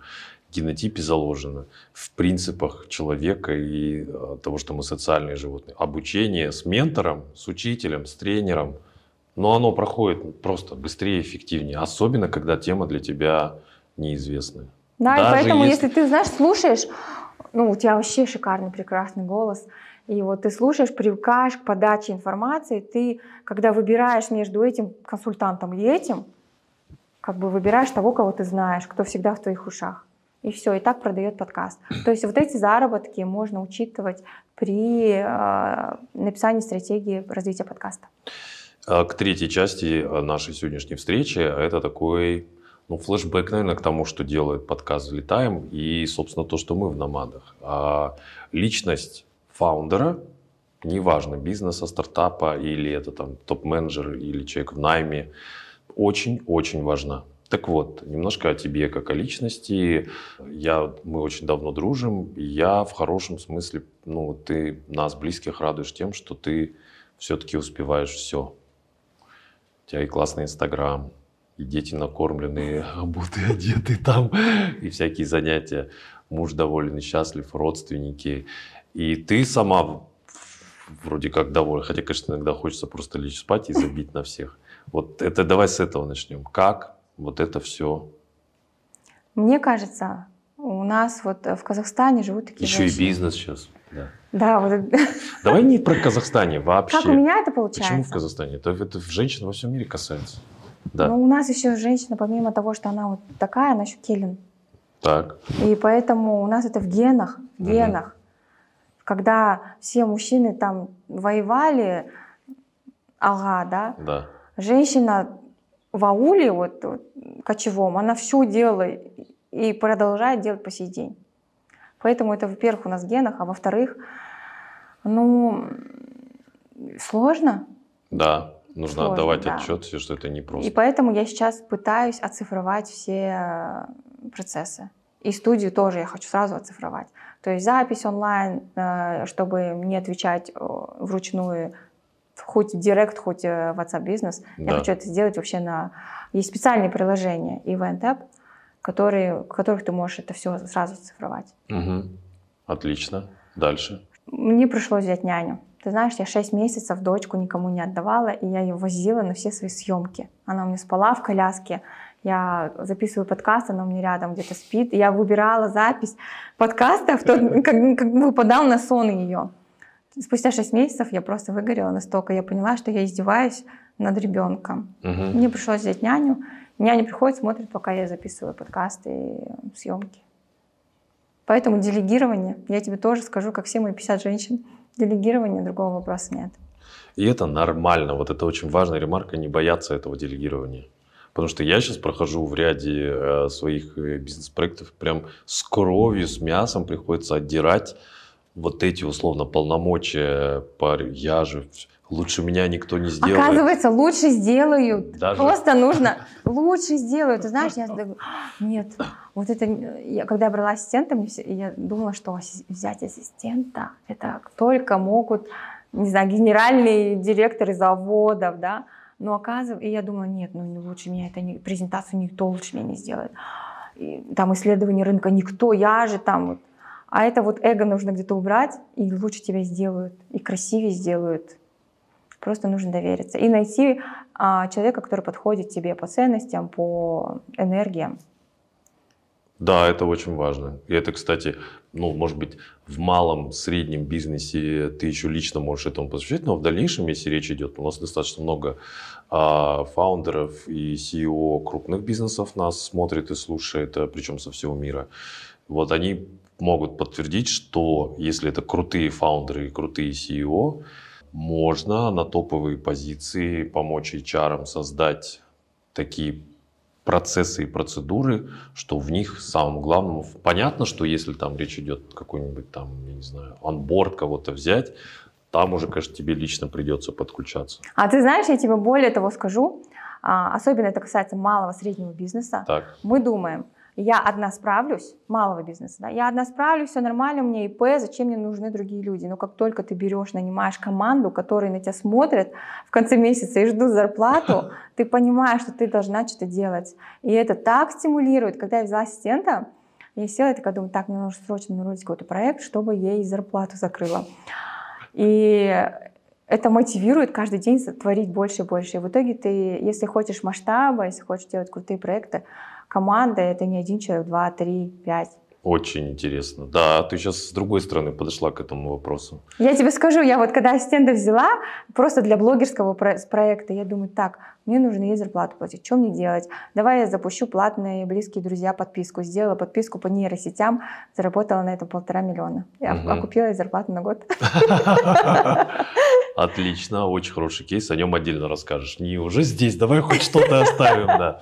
генотипе заложено, в принципах человека и э, того, что мы социальные животные. Обучение с ментором, с учителем, с тренером, но оно проходит просто быстрее, эффективнее, особенно когда тема для тебя неизвестная. Да, Даже и поэтому, если... если ты, знаешь, слушаешь, ну, у тебя вообще шикарный, прекрасный голос – и вот ты слушаешь, привыкаешь к подаче информации, ты, когда выбираешь между этим консультантом и этим, как бы выбираешь того, кого ты знаешь, кто всегда в твоих ушах. И все, и так продает подкаст. То есть вот эти заработки можно учитывать при э, написании стратегии развития подкаста. А к третьей части э, нашей сегодняшней встречи это такой ну, флешбэк, наверное, к тому, что делает подкаст «Взлетаем» и, собственно, то, что мы в «Номадах». А личность фаундера, неважно, бизнеса, стартапа или это там топ-менеджер или человек в найме, очень-очень важна. Так вот, немножко о тебе как о личности. Я, мы очень давно дружим. Я в хорошем смысле, ну, ты нас, близких, радуешь тем, что ты все-таки успеваешь все. У тебя и классный Инстаграм, и дети накормленные, <laughs> обуты, одеты там, и всякие занятия. Муж доволен и счастлив, родственники. И ты сама вроде как довольна. Хотя, конечно, иногда хочется просто лечь спать и забить на всех. Вот это давай с этого начнем. Как вот это все? Мне кажется, у нас вот в Казахстане живут такие Еще женщины. и бизнес сейчас. Да. да вот... Давай не про Казахстане вообще. Как у меня это получается? Почему в Казахстане? Это, это женщина во всем мире касается. Да. Но ну, у нас еще женщина, помимо того, что она вот такая, она еще келин. Так. И поэтому у нас это в генах, в генах. Угу когда все мужчины там воевали, ага, да? Да. Женщина в ауле, вот, вот кочевом, она все делала и продолжает делать по сей день. Поэтому это, во-первых, у нас в генах, а во-вторых, ну, сложно. Да, нужно сложно, отдавать да. отчет, что это непросто. И поэтому я сейчас пытаюсь оцифровать все процессы. И студию тоже я хочу сразу оцифровать. То есть запись онлайн, э, чтобы не отвечать э, вручную хоть директ, хоть э, WhatsApp бизнес. Да. Я хочу это сделать вообще на... Есть специальные приложения, Event App, которые, в которых ты можешь это все сразу оцифровать. Угу. Отлично. Дальше. Мне пришлось взять няню. Ты знаешь, я 6 месяцев дочку никому не отдавала, и я ее возила на все свои съемки. Она у меня спала в коляске, я записываю подкаст, она у меня рядом где-то спит. Я выбирала запись подкаста, в тот, как, ну, как выпадал на сон ее. Спустя 6 месяцев я просто выгорела настолько. Я поняла, что я издеваюсь над ребенком. Угу. Мне пришлось взять няню. Няня приходит, смотрит, пока я записываю подкасты и съемки. Поэтому делегирование, я тебе тоже скажу, как все мои 50 женщин, делегирования другого вопроса нет. И это нормально, вот это очень важная ремарка, не бояться этого делегирования. Потому что я сейчас прохожу в ряде э, своих э, бизнес-проектов, прям с кровью, с мясом приходится отдирать вот эти условно полномочия пары. Я же лучше меня никто не сделает. Оказывается, лучше сделают. Даже... Просто нужно <laughs> лучше сделают. Ты знаешь, я нет, вот это, я, когда я брала ассистента, я думала, что взять ассистента, это только могут, не знаю, генеральные директоры заводов, да, но оказывается, и я думала, нет, ну лучше меня это, не... презентацию никто лучше меня не сделает. И, там исследование рынка никто, я же там вот. А это вот эго нужно где-то убрать, и лучше тебя сделают, и красивее сделают. Просто нужно довериться и найти а, человека, который подходит тебе по ценностям, по энергиям. Да, это очень важно. И это, кстати, ну, может быть, в малом, среднем бизнесе ты еще лично можешь этому посвящать, но в дальнейшем, если речь идет, у нас достаточно много а, фаундеров и CEO крупных бизнесов нас смотрит и слушает, э, причем со всего мира. Вот они могут подтвердить, что если это крутые фаундеры и крутые CEO, можно на топовые позиции помочь HR создать такие процессы и процедуры, что в них самым главным... Понятно, что если там речь идет какой-нибудь там, я не знаю, анборд кого-то взять, там уже, конечно, тебе лично придется подключаться. А ты знаешь, я тебе более того скажу, а, особенно это касается малого, среднего бизнеса. Так. Мы думаем, я одна справлюсь, малого бизнеса, да, я одна справлюсь, все нормально, у меня ИП, зачем мне нужны другие люди? Но как только ты берешь, нанимаешь команду, которые на тебя смотрят в конце месяца и ждут зарплату, <laughs> ты понимаешь, что ты должна что-то делать. И это так стимулирует. Когда я взяла ассистента, я села и такая думаю, так, мне нужно срочно нарулить какой-то проект, чтобы ей зарплату закрыла. И это мотивирует каждый день творить больше и больше. И в итоге ты, если хочешь масштаба, если хочешь делать крутые проекты, команда — это не один человек, два, три, пять. Очень интересно. Да, а ты сейчас с другой стороны подошла к этому вопросу. Я тебе скажу, я вот когда ассистента взяла, просто для блогерского проекта, я думаю, так, мне нужно ей зарплату платить, что мне делать? Давай я запущу платные близкие друзья подписку. Сделала подписку по нейросетям, заработала на этом полтора миллиона. Я угу. окупила зарплату на год. <laughs> Отлично, очень хороший кейс, о нем отдельно расскажешь. Не уже здесь, давай хоть что-то оставим, да.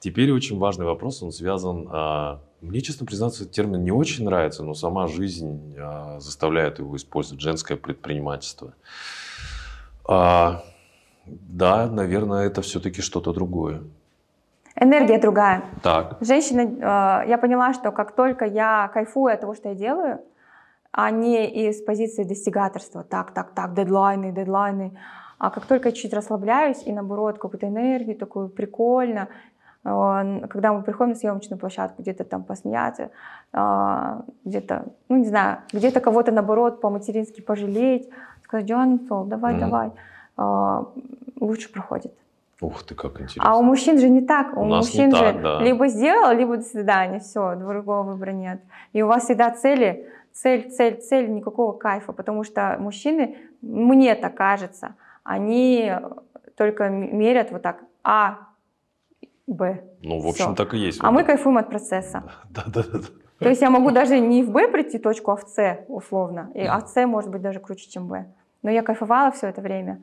Теперь очень важный вопрос, он связан... А, мне, честно признаться, этот термин не очень нравится, но сама жизнь а, заставляет его использовать, женское предпринимательство. А, да, наверное, это все-таки что-то другое. Энергия другая. Так. Женщина, э, я поняла, что как только я кайфую от того, что я делаю, а не из позиции достигаторства, так, так, так, дедлайны, дедлайны, а как только я чуть расслабляюсь и наоборот какую-то энергию такую прикольно, э, когда мы приходим на съемочную площадку, где-то там посмеяться, э, где-то, ну не знаю, где-то кого-то наоборот по-матерински пожалеть, сказать, Диана, давай, mm-hmm. давай. А, лучше проходит. Ух ты, как интересно. А у мужчин же не так. У, у мужчин так, же да. либо сделал, либо до свидания, все, другого выбора нет. И у вас всегда цели, цель, цель, цель, никакого кайфа, потому что мужчины, мне так кажется, они только мерят вот так, а, Б. Ну, в общем, Все. так и есть. А мы кайфуем от процесса. Да, да, да. То есть я могу даже не в Б прийти точку, а в С условно. И а С может быть даже круче, чем Б. Но я кайфовала все это время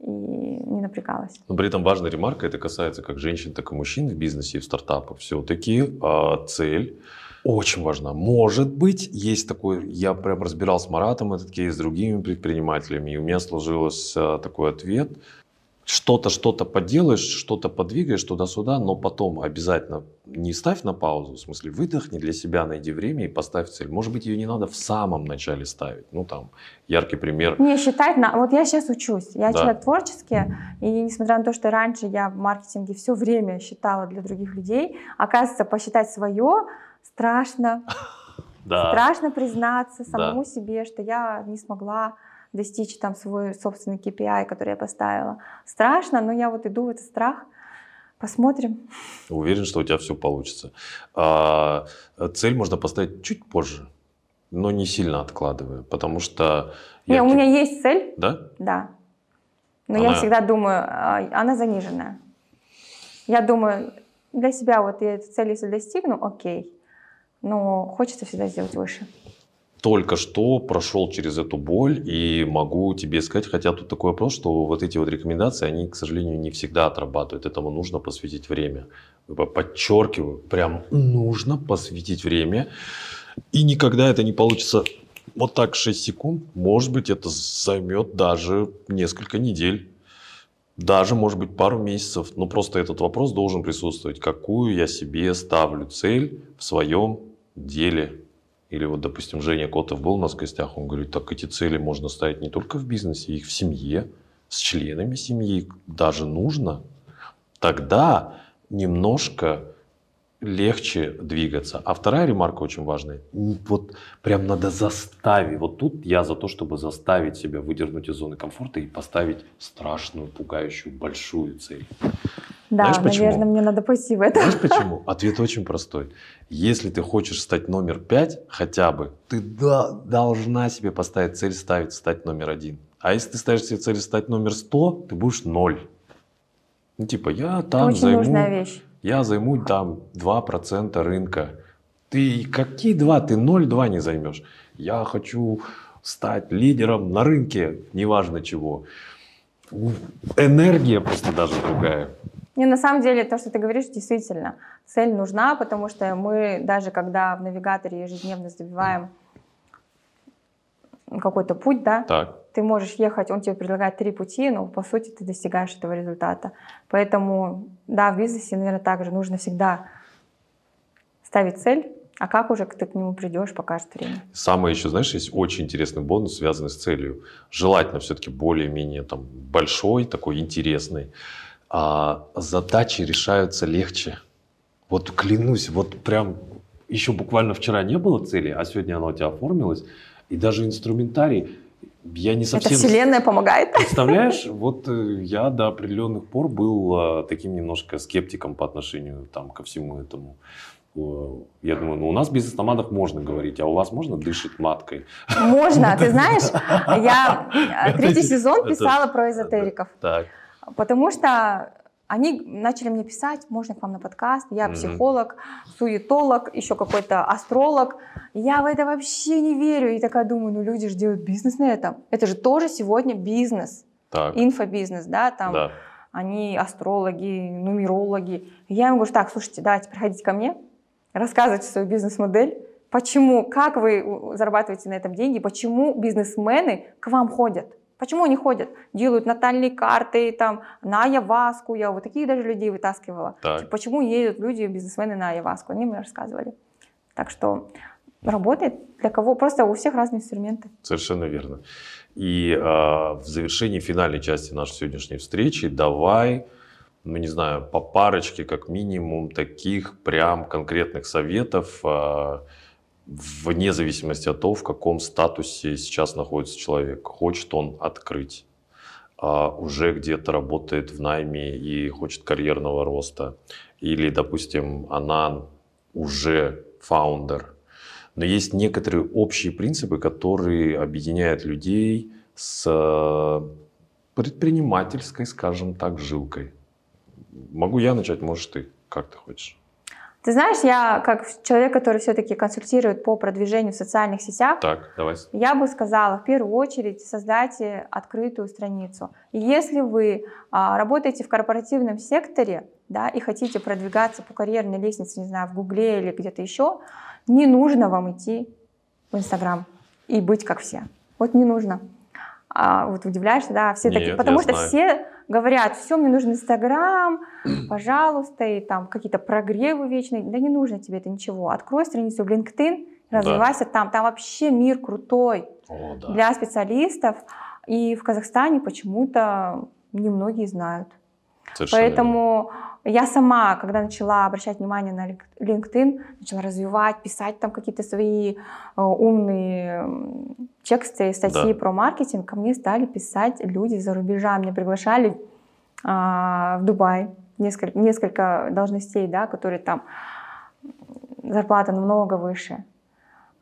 и не напрягалась. Но при этом важная ремарка, это касается как женщин, так и мужчин в бизнесе и в стартапах. Все-таки э, а, цель очень важна. Может быть, есть такой, я прям разбирал с Маратом этот кейс, с другими предпринимателями, и у меня сложился а, такой ответ, что-то, что-то поделаешь, что-то подвигаешь туда-сюда, но потом обязательно не ставь на паузу, в смысле выдохни для себя, найди время и поставь цель. Может быть, ее не надо в самом начале ставить. Ну, там, яркий пример. Не, считать, на... вот я сейчас учусь, я да. человек творческий, и несмотря на то, что раньше я в маркетинге все время считала для других людей, оказывается, посчитать свое страшно. <laughs> Страшно признаться самому себе, что я не смогла достичь там свой собственный KPI, который я поставила. Страшно, но я вот иду в этот страх, посмотрим. Уверен, что у тебя все получится. А, цель можно поставить чуть позже, но не сильно откладывая, потому что... Я... Не, у меня есть цель. Да? Да. Но она... я всегда думаю, а, она заниженная. Я думаю, для себя вот я эту цель, если достигну, окей. Но хочется всегда сделать выше только что прошел через эту боль и могу тебе сказать, хотя тут такой вопрос, что вот эти вот рекомендации, они, к сожалению, не всегда отрабатывают, этому нужно посвятить время. Подчеркиваю, прям нужно посвятить время, и никогда это не получится вот так 6 секунд, может быть, это займет даже несколько недель. Даже, может быть, пару месяцев, но просто этот вопрос должен присутствовать. Какую я себе ставлю цель в своем деле? Или вот, допустим, Женя Котов был у нас в гостях, он говорит, так эти цели можно ставить не только в бизнесе, их в семье, с членами семьи даже нужно. Тогда немножко легче двигаться. А вторая ремарка очень важная. Вот прям надо заставить. Вот тут я за то, чтобы заставить себя выдернуть из зоны комфорта и поставить страшную, пугающую, большую цель. Да, Знаешь, наверное, почему? мне надо пассивы. Это. Знаешь <laughs> почему? Ответ очень простой. Если ты хочешь стать номер пять хотя бы, ты да, должна себе поставить цель ставить стать номер один. А если ты ставишь себе цель стать номер сто, ты будешь ноль. Ну, типа, я там Это очень займу... нужная вещь. Я займу там 2% рынка. Ты какие два? Ты 0,2 не займешь. Я хочу стать лидером на рынке, неважно чего. Энергия просто даже другая. Не, на самом деле, то, что ты говоришь, действительно, цель нужна, потому что мы даже когда в навигаторе ежедневно забиваем какой-то путь, да, так. ты можешь ехать, он тебе предлагает три пути, но по сути ты достигаешь этого результата. Поэтому, да, в бизнесе, наверное, также нужно всегда ставить цель, а как уже ты к нему придешь, покажет время. Самое еще, знаешь, есть очень интересный бонус, связанный с целью. Желательно все-таки более-менее там большой, такой интересный а задачи решаются легче. Вот клянусь, вот прям еще буквально вчера не было цели, а сегодня она у тебя оформилась, и даже инструментарий я не совсем... Это вселенная помогает? Представляешь, вот э, я до определенных пор был э, таким немножко скептиком по отношению там, ко всему этому. Я думаю, ну у нас без автоматов можно говорить, а у вас можно дышать маткой? Можно, а ты <laughs> знаешь, я э, третий сезон писала про эзотериков. Так. Потому что они начали мне писать, можно к вам на подкаст, я психолог, суетолог, еще какой-то астролог. Я в это вообще не верю. И такая думаю, ну люди же делают бизнес на этом. Это же тоже сегодня бизнес. Так. Инфобизнес, да, там. Да. Они астрологи, нумерологи. Я им говорю, так, слушайте, давайте, приходите ко мне, рассказывайте свою бизнес-модель. Почему, как вы зарабатываете на этом деньги, почему бизнесмены к вам ходят? Почему они ходят? Делают натальные карты, там, на Яваску. Я вот таких даже людей вытаскивала. Так. Типа, почему едут люди, бизнесмены на Яваску? Они мне рассказывали. Так что работает для кого? Просто у всех разные инструменты. Совершенно верно. И э, в завершении финальной части нашей сегодняшней встречи давай, ну не знаю, по парочке как минимум таких прям конкретных советов, э, вне зависимости от того, в каком статусе сейчас находится человек. Хочет он открыть, а уже где-то работает в найме и хочет карьерного роста. Или, допустим, она уже фаундер. Но есть некоторые общие принципы, которые объединяют людей с э, предпринимательской, скажем так, жилкой. Могу я начать, можешь ты, как ты хочешь. Ты знаешь, я как человек, который все-таки консультирует по продвижению в социальных сетях, так, давай. я бы сказала, в первую очередь, создайте э, открытую страницу. И если вы а, работаете в корпоративном секторе, да, и хотите продвигаться по карьерной лестнице, не знаю, в Гугле или где-то еще, не нужно вам идти в Инстаграм и быть как все. Вот не нужно. А, вот удивляешься, да, все Нет, такие, потому что знаю. все говорят, все, мне нужен Инстаграм, пожалуйста, и там какие-то прогревы вечные. Да не нужно тебе это ничего. Открой страницу в LinkedIn, развивайся да. там. Там вообще мир крутой О, да. для специалистов. И в Казахстане почему-то немногие знают. Совершенно Поэтому верно я сама, когда начала обращать внимание на LinkedIn, начала развивать, писать там какие-то свои э, умные тексты, статьи да. про маркетинг, ко мне стали писать люди за рубежа. Меня приглашали а, в Дубай, несколько, несколько должностей, да, которые там зарплата намного выше.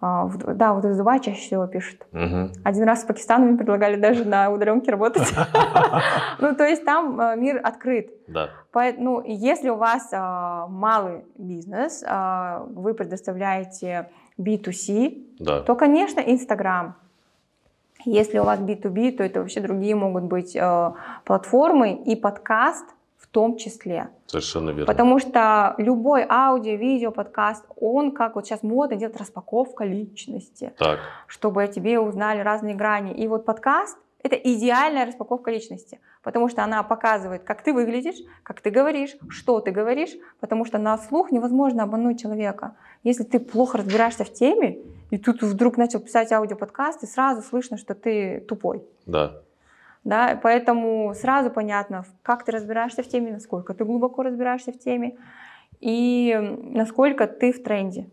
А, да, вот из Дубая чаще всего пишут. Угу. Один раз в Пакистан мне предлагали даже на удаленке работать. <laughs> Ну, то есть там а, мир открыт. Да. Поэтому, ну, если у вас а, малый бизнес, вы предоставляете B2C, то, конечно, Инстаграм. Если у вас B2B, то это вообще другие могут быть платформы и подкаст – в том числе. Совершенно верно. Потому что любой аудио, видео, подкаст, он, как вот сейчас модно делать, распаковка личности. Так. Чтобы о тебе узнали разные грани. И вот подкаст – это идеальная распаковка личности. Потому что она показывает, как ты выглядишь, как ты говоришь, что ты говоришь. Потому что на слух невозможно обмануть человека. Если ты плохо разбираешься в теме, и тут вдруг начал писать аудиоподкаст, и сразу слышно, что ты тупой. Да. Да, поэтому сразу понятно, как ты разбираешься в теме, насколько ты глубоко разбираешься в теме и насколько ты в тренде.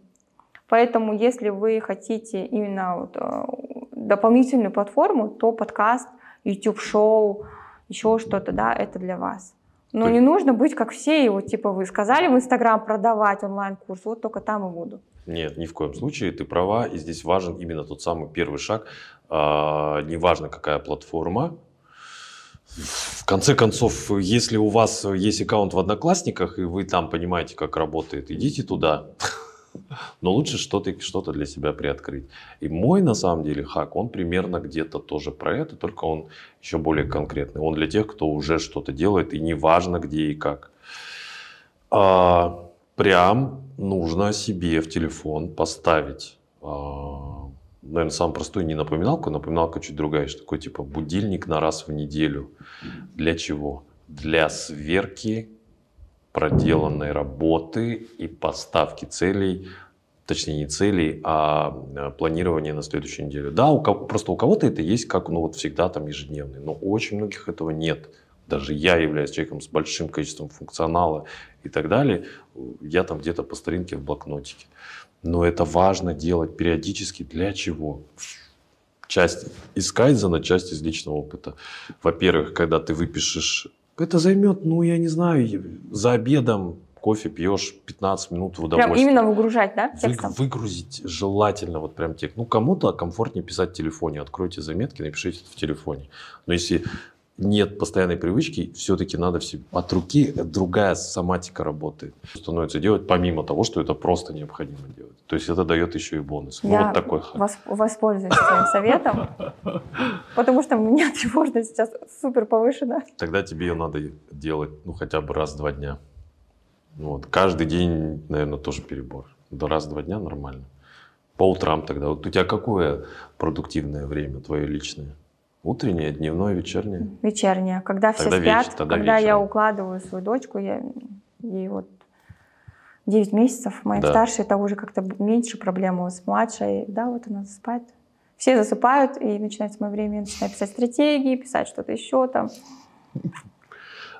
Поэтому, если вы хотите именно вот, а, дополнительную платформу, то подкаст, YouTube-шоу, еще что-то, да, это для вас. Но ты... не нужно быть как все, и вот типа вы сказали в Инстаграм продавать онлайн-курс, вот только там и буду. Нет, ни в коем случае, ты права, и здесь важен именно тот самый первый шаг. А, неважно, какая платформа, в конце концов, если у вас есть аккаунт в Одноклассниках, и вы там понимаете, как работает, идите туда. <laughs> Но лучше что-то что для себя приоткрыть. И мой, на самом деле, хак, он примерно где-то тоже про это, только он еще более конкретный. Он для тех, кто уже что-то делает, и не важно где и как. А, прям нужно себе в телефон поставить а, наверное, самый простой не напоминалку. Напоминалка чуть другая, что такое типа будильник на раз в неделю. Для чего? Для сверки проделанной работы и поставки целей, точнее не целей, а э, планирования на следующую неделю. Да, у кого, просто у кого-то это есть как, ну вот всегда там ежедневный, но у очень многих этого нет. Даже я являюсь человеком с большим количеством функционала и так далее, я там где-то по старинке в блокнотике. Но это важно делать периодически. Для чего? Часть из Кайдзена, часть из личного опыта. Во-первых, когда ты выпишешь... Это займет, ну, я не знаю, за обедом кофе пьешь 15 минут в удовольствие. Прям именно выгружать, да, текстом? Вы, выгрузить желательно вот прям текст. Ну, кому-то комфортнее писать в телефоне. Откройте заметки, напишите это в телефоне. Но если нет постоянной привычки, все-таки надо все... От руки другая соматика работает. Становится делать, помимо того, что это просто необходимо делать. То есть это дает еще и бонус. Я вот такой восп- воспользуюсь своим советом, потому что у меня тревожность сейчас супер повышена. Тогда тебе ее надо делать ну хотя бы раз два дня. Вот. Каждый день, наверное, тоже перебор. Да раз два дня нормально. По утрам тогда. Вот у тебя какое продуктивное время твое личное? Утреннее, дневное, вечернее? Вечернее. Когда тогда все спят, вечер, когда вечером. я укладываю свою дочку, я, и вот 9 месяцев. Моей да. старшей это уже как-то меньше проблема с младшей. Да, вот она засыпает. Все засыпают, и начинается мое время, я начинаю писать стратегии, писать что-то еще там.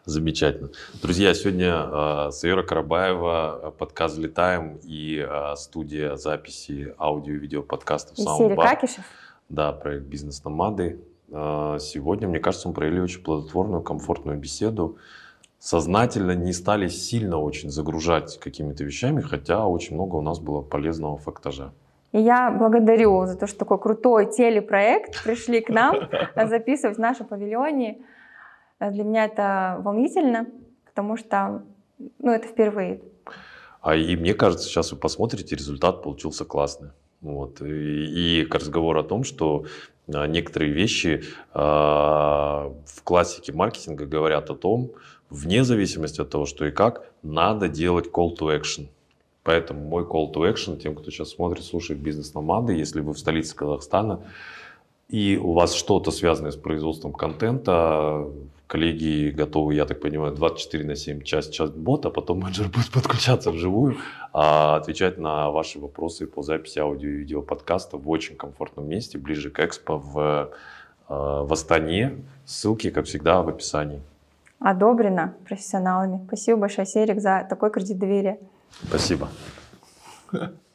Замечательно. Друзья, сегодня э, а, Саира Карабаева, а, подкаст «Летаем» и э, студия записи аудио и видео подкастов «Саундбар». Серия Какишев. Да, проект «Бизнес-номады». Э, сегодня, мне кажется, мы провели очень плодотворную, комфортную беседу сознательно не стали сильно очень загружать какими-то вещами, хотя очень много у нас было полезного фактажа. И я благодарю за то, что такой крутой телепроект пришли к нам <laughs> записывать в нашем павильоне. Для меня это волнительно, потому что ну, это впервые. А и мне кажется, сейчас вы посмотрите, результат получился классный. Вот. И, и к о том, что а, некоторые вещи э, в классике маркетинга говорят о том, вне зависимости от того, что и как, надо делать call to action. Поэтому мой call to action тем, кто сейчас смотрит, слушает бизнес-номады, если вы в столице Казахстана, и у вас что-то связанное с производством контента, коллеги готовы, я так понимаю, 24 на 7 час, час бот, а потом менеджер <laughs> будет подключаться вживую, а, отвечать на ваши вопросы по записи аудио и видео подкаста в очень комфортном месте, ближе к экспо в, а, в Астане. Ссылки, как всегда, в описании одобрено профессионалами. Спасибо большое, Серик, за такой кредит доверия. Спасибо. <laughs>